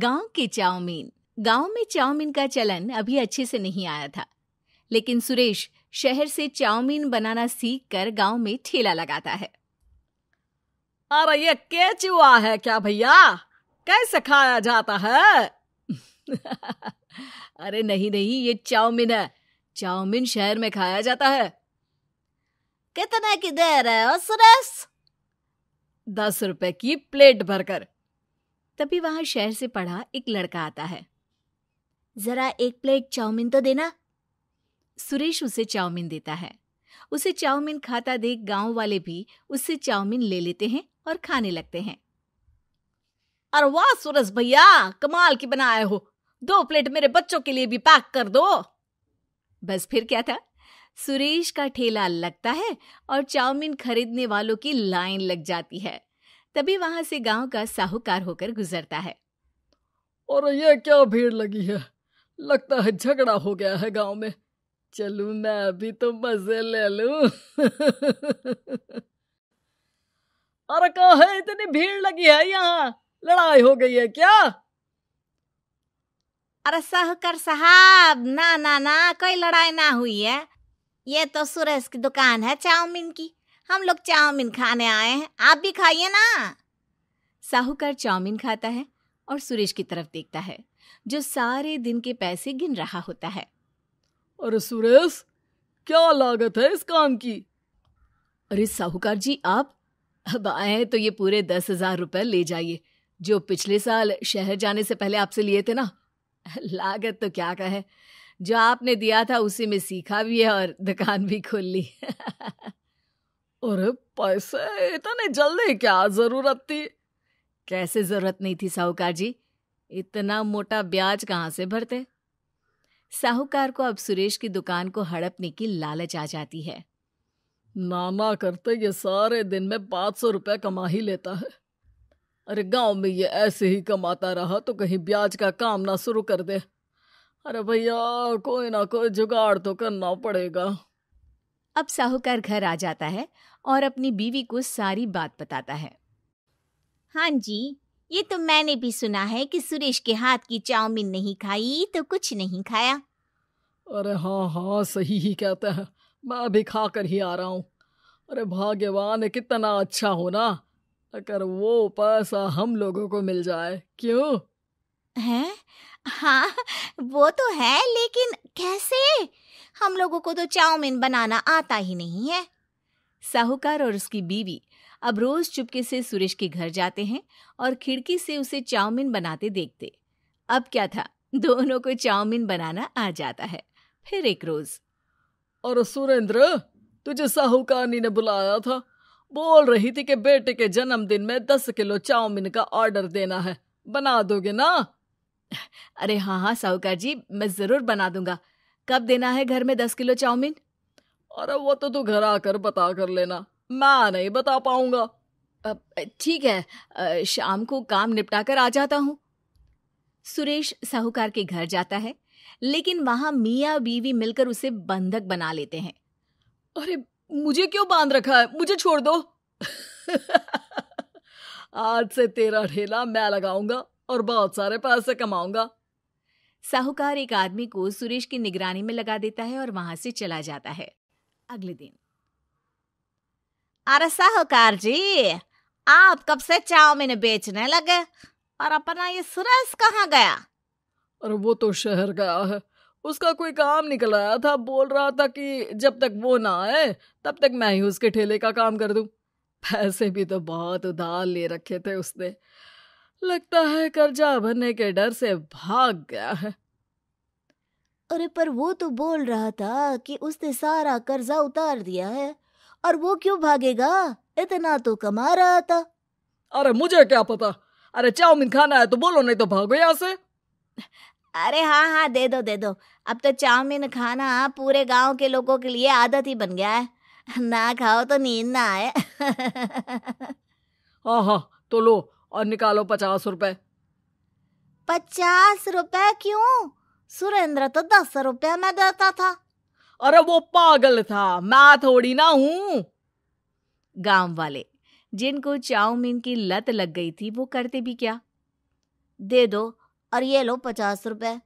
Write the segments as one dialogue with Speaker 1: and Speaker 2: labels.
Speaker 1: गांव के चाउमीन गांव में चाउमीन का चलन अभी अच्छे से नहीं आया था लेकिन सुरेश शहर से चाउमीन बनाना सीख कर गाँव में ठेला लगाता है अरे ये केचुआ है क्या भैया कैसे खाया जाता है अरे नहीं नहीं ये चाउमीन है चाउमीन शहर में खाया जाता है कितने की दे रहे हो सुरेश दस रुपए की प्लेट भरकर तभी वहां शहर से पढ़ा एक लड़का आता है जरा एक प्लेट चाउमीन तो देना सुरेश उसे चाउमीन देता है उसे चाउमीन खाता देख गांव वाले भी उससे चाउमीन ले लेते हैं और खाने लगते हैं अरे वाह सुरेश भैया कमाल की बनाए हो दो प्लेट मेरे बच्चों के लिए भी पैक कर दो बस फिर क्या था सुरेश का ठेला लगता है और चाउमीन खरीदने वालों की लाइन लग जाती है तभी वहां से गांव का साहूकार होकर गुजरता है और ये क्या भीड़ लगी है लगता है झगड़ा हो गया है गांव में चलू मैं अभी तो मजे ले लू अरे कहा है इतनी भीड़ लगी है यहाँ लड़ाई हो गई है क्या अरे सहकर साहब ना ना ना कोई लड़ाई ना हुई है ये तो सुरेश की दुकान है चाउमीन की हम लोग चाउमीन खाने आए हैं आप भी खाइए ना साहूकार चाउमीन खाता है और सुरेश की तरफ देखता है जो सारे दिन के पैसे गिन रहा होता है अरे सुरेश क्या लागत है इस काम की अरे साहूकार जी आप अब आए तो ये पूरे दस हजार रुपए ले जाइए जो पिछले साल शहर जाने से पहले आपसे लिए थे ना लागत तो क्या कहे जो आपने दिया था उसी में सीखा भी है और दुकान भी खोल ली अरे पैसे इतने जल्दी क्या जरूरत थी कैसे जरूरत नहीं थी साहूकार जी इतना मोटा ब्याज कहाँ से भरते साहूकार को अब सुरेश की दुकान को हड़पने की लालच आ जाती है नाना करते ये सारे दिन में पाँच सौ रुपया कमा ही लेता है अरे गांव में ये ऐसे ही कमाता रहा तो कहीं ब्याज का काम ना शुरू कर दे अरे भैया कोई ना कोई जुगाड़ तो करना पड़ेगा अब साहूकार घर आ जाता है और अपनी बीवी को सारी बात बताता है हाँ जी ये तो मैंने भी सुना है कि सुरेश के हाथ की चाउमीन नहीं खाई तो कुछ नहीं खाया अरे हाँ हाँ सही ही कहते हैं मैं भी खा कर ही आ रहा हूँ अरे भाग्यवान कितना अच्छा हो ना अगर वो पैसा हम लोगों को मिल जाए क्यों है हाँ वो तो है लेकिन कैसे हम लोगों को तो चाउमीन बनाना आता ही नहीं है साहूकार और उसकी बीवी अब रोज चुपके से सुरेश के घर जाते हैं और खिड़की से उसे चाउमीन बनाते देखते अब क्या था दोनों को चाउमीन बनाना आ जाता है फिर एक रोज और सुरेंद्र तुझे साहूकारनी ने बुलाया था बोल रही थी कि बेटे के जन्मदिन में दस किलो चाउमीन का ऑर्डर देना है बना दोगे ना अरे हाँ हाँ साहूकार जी मैं जरूर बना दूंगा कब देना है घर में दस किलो चाउमीन अरे वो तो तू घर आकर बता कर लेना मैं नहीं बता पाऊंगा ठीक है शाम को काम निपटा कर आ जाता हूँ सुरेश साहूकार के घर जाता है लेकिन वहां मियाँ बीवी मिलकर उसे बंधक बना लेते हैं अरे मुझे क्यों बांध रखा है मुझे छोड़ दो आज से तेरा ढेला मैं लगाऊंगा और बहुत सारे पैसे कमाऊंगा साहूकार एक आदमी को सुरेश की निगरानी में लगा देता है और वहां से चला जाता है अगले दिन अरे साहूकार जी आप कब से चाउमीन बेचने लगे और अपना ये सुरेश कहाँ गया अरे वो तो शहर गया है उसका कोई काम निकल आया था बोल रहा था कि जब तक वो ना आए तब तक मैं ही उसके ठेले का काम कर दूं पैसे भी तो बहुत उधार ले रखे थे उसने लगता है कर्जा भरने के डर से भाग गया है अरे पर वो तो बोल रहा था कि उसने सारा कर्जा उतार दिया है और वो क्यों भागेगा इतना तो कमा रहा था अरे मुझे क्या पता अरे चाउमीन खाना है तो बोलो नहीं तो भागो यहाँ से अरे हाँ हाँ दे दो दे दो अब तो चाउमीन खाना पूरे गांव के लोगों के लिए आदत ही बन गया है ना खाओ तो नींद ना आए हाँ हाँ तो लो और निकालो पचास रुपए पचास रुपए क्यों सुरेंद्र तो दस रुपया में देता था अरे वो पागल था मैं थोड़ी ना हूं गांव वाले जिनको चाउमीन की लत लग गई थी वो करते भी क्या दे दो और ये लो पचास रुपए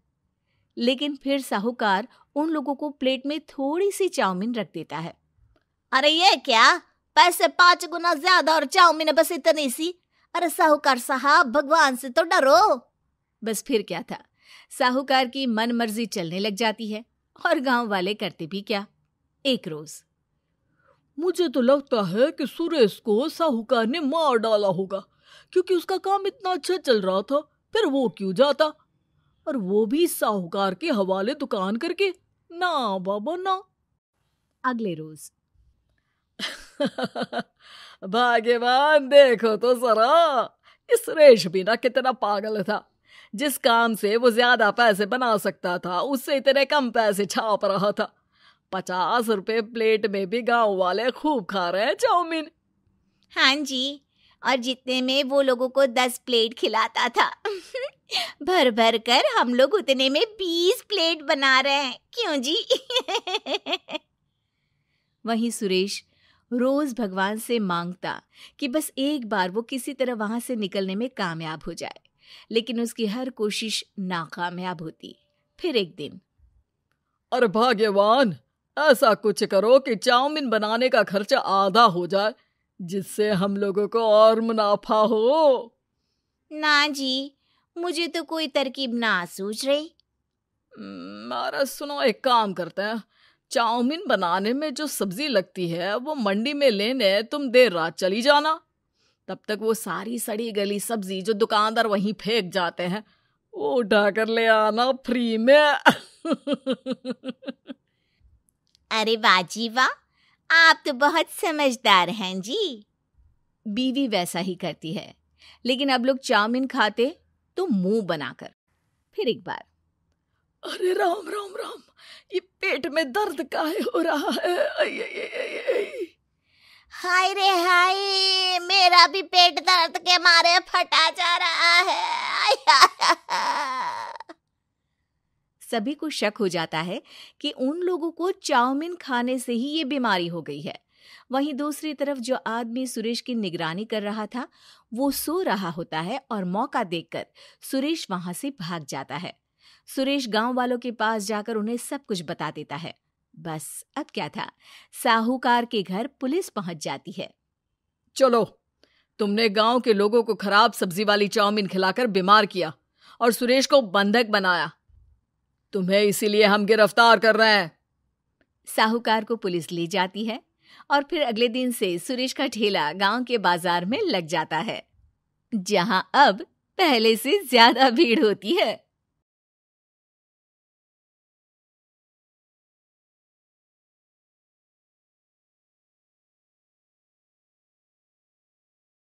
Speaker 1: लेकिन फिर साहूकार उन लोगों को प्लेट में थोड़ी सी चाउमीन रख देता है अरे ये क्या पैसे पांच गुना ज्यादा और चाउमीन बस इतनी सी अरे साहूकार साहब भगवान से तो डरो बस फिर क्या था साहूकार की मन मर्जी चलने लग जाती है और गांव वाले करते भी क्या एक रोज मुझे तो लगता है कि सुरेश को साहूकार ने मार डाला होगा क्योंकि उसका काम इतना अच्छा चल रहा था फिर वो क्यों जाता और वो भी साहूकार के हवाले दुकान करके ना बाबा ना अगले रोज भाग्यवान देखो तो जरा इस भी ना कितना पागल था जिस काम से वो ज्यादा पैसे बना सकता था उससे इतने कम पैसे छाप रहा था पचास रुपए प्लेट में भी गांव वाले खूब खा रहे हैं चाउमीन हाँ जी और जितने में वो लोगों को दस प्लेट खिलाता था भर भर कर हम लोग उतने में बीस प्लेट बना रहे हैं क्यों जी वहीं सुरेश रोज भगवान से मांगता कि बस एक बार वो किसी तरह वहां से निकलने में कामयाब हो जाए लेकिन उसकी हर कोशिश नाकामयाब होती फिर एक दिन अरे भाग्यवान ऐसा कुछ करो कि चाउमिन बनाने का खर्चा आधा हो जाए जिससे हम लोगों को और मुनाफा हो ना जी मुझे तो कोई तरकीब ना सूझ रही हम्म, सुनो एक काम करते हैं चाउमीन बनाने में जो सब्जी लगती है वो मंडी में लेने तुम देर रात चली जाना तब तक वो सारी सड़ी गली सब्जी जो दुकानदार वहीं फेंक जाते हैं वो कर ले आना फ्री में अरे बाजी वाह आप तो बहुत समझदार हैं जी बीवी वैसा ही करती है लेकिन अब लोग चाउमीन खाते तो मुंह बनाकर फिर एक बार अरे राम राम राम ये पेट में दर्द है हो रहा है आई, आई, आई, हाय रे हाय मेरा भी पेट दर्द के मारे फटा जा रहा है सभी को शक हो जाता है कि उन लोगों को चाउमीन खाने से ही ये बीमारी हो गई है वहीं दूसरी तरफ जो आदमी सुरेश की निगरानी कर रहा था वो सो रहा होता है और मौका देखकर सुरेश वहां से भाग जाता है सुरेश गांव वालों के पास जाकर उन्हें सब कुछ बता देता है बस अब क्या था साहूकार के घर पुलिस पहुंच जाती है चलो तुमने गांव के लोगों को खराब सब्जी वाली चाउमीन खिलाकर बीमार किया और सुरेश को बंधक बनाया तुम्हें इसीलिए हम गिरफ्तार कर रहे हैं साहूकार को पुलिस ले जाती है और फिर अगले दिन से सुरेश का ठेला गांव के बाजार में लग जाता है जहां अब पहले से ज्यादा भीड़ होती है